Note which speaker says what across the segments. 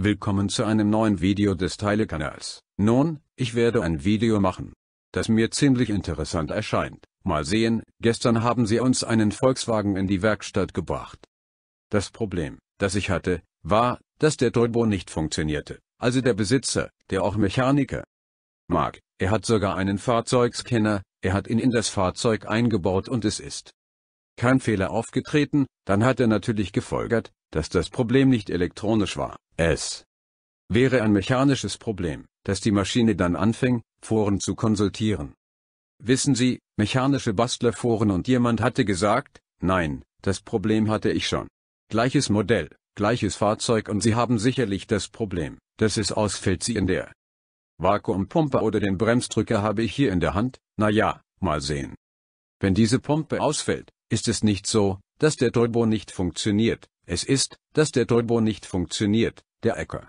Speaker 1: Willkommen zu einem neuen Video des Teilekanals. Nun, ich werde ein Video machen, das mir ziemlich interessant erscheint. Mal sehen, gestern haben sie uns einen Volkswagen in die Werkstatt gebracht. Das Problem, das ich hatte, war, dass der Turbo nicht funktionierte. Also der Besitzer, der auch Mechaniker mag, er hat sogar einen Fahrzeugscanner, er hat ihn in das Fahrzeug eingebaut und es ist kein Fehler aufgetreten, dann hat er natürlich gefolgert, dass das Problem nicht elektronisch war. Es wäre ein mechanisches Problem, dass die Maschine dann anfing, Foren zu konsultieren. Wissen Sie, mechanische Bastlerforen und jemand hatte gesagt, nein, das Problem hatte ich schon. Gleiches Modell, gleiches Fahrzeug und Sie haben sicherlich das Problem, dass es ausfällt Sie in der Vakuumpumpe oder den Bremsdrücker habe ich hier in der Hand, na ja, mal sehen. Wenn diese Pumpe ausfällt, ist es nicht so, dass der Turbo nicht funktioniert, es ist, dass der Turbo nicht funktioniert, der Acker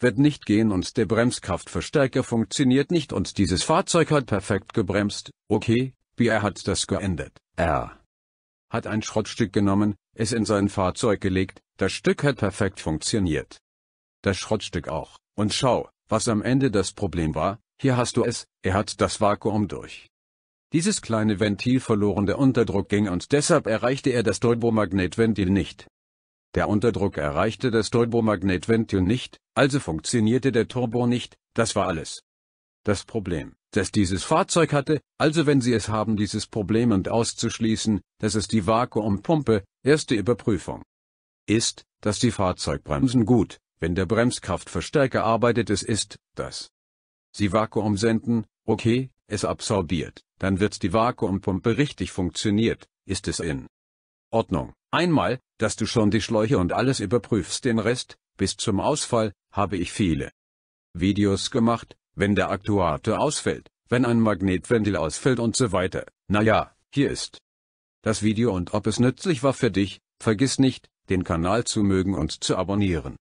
Speaker 1: wird nicht gehen und der Bremskraftverstärker funktioniert nicht und dieses Fahrzeug hat perfekt gebremst, okay, BR hat das geändert, er hat ein Schrottstück genommen, es in sein Fahrzeug gelegt, das Stück hat perfekt funktioniert. Das Schrottstück auch, und schau, was am Ende das Problem war, hier hast du es, er hat das Vakuum durch dieses kleine Ventil verloren der ging und deshalb erreichte er das Turbomagnetventil nicht. Der Unterdruck erreichte das Turbomagnetventil nicht, also funktionierte der Turbo nicht, das war alles. Das Problem, das dieses Fahrzeug hatte, also wenn Sie es haben dieses Problem und auszuschließen, das ist die Vakuumpumpe, erste Überprüfung. Ist, dass die Fahrzeugbremsen gut, wenn der Bremskraftverstärker arbeitet es ist, dass Sie Vakuum senden, Okay, es absorbiert, dann wird die Vakuumpumpe richtig funktioniert, ist es in Ordnung. Einmal, dass du schon die Schläuche und alles überprüfst den Rest, bis zum Ausfall, habe ich viele Videos gemacht, wenn der Aktuator ausfällt, wenn ein Magnetventil ausfällt und so weiter. Naja, hier ist das Video und ob es nützlich war für dich, vergiss nicht, den Kanal zu mögen und zu abonnieren.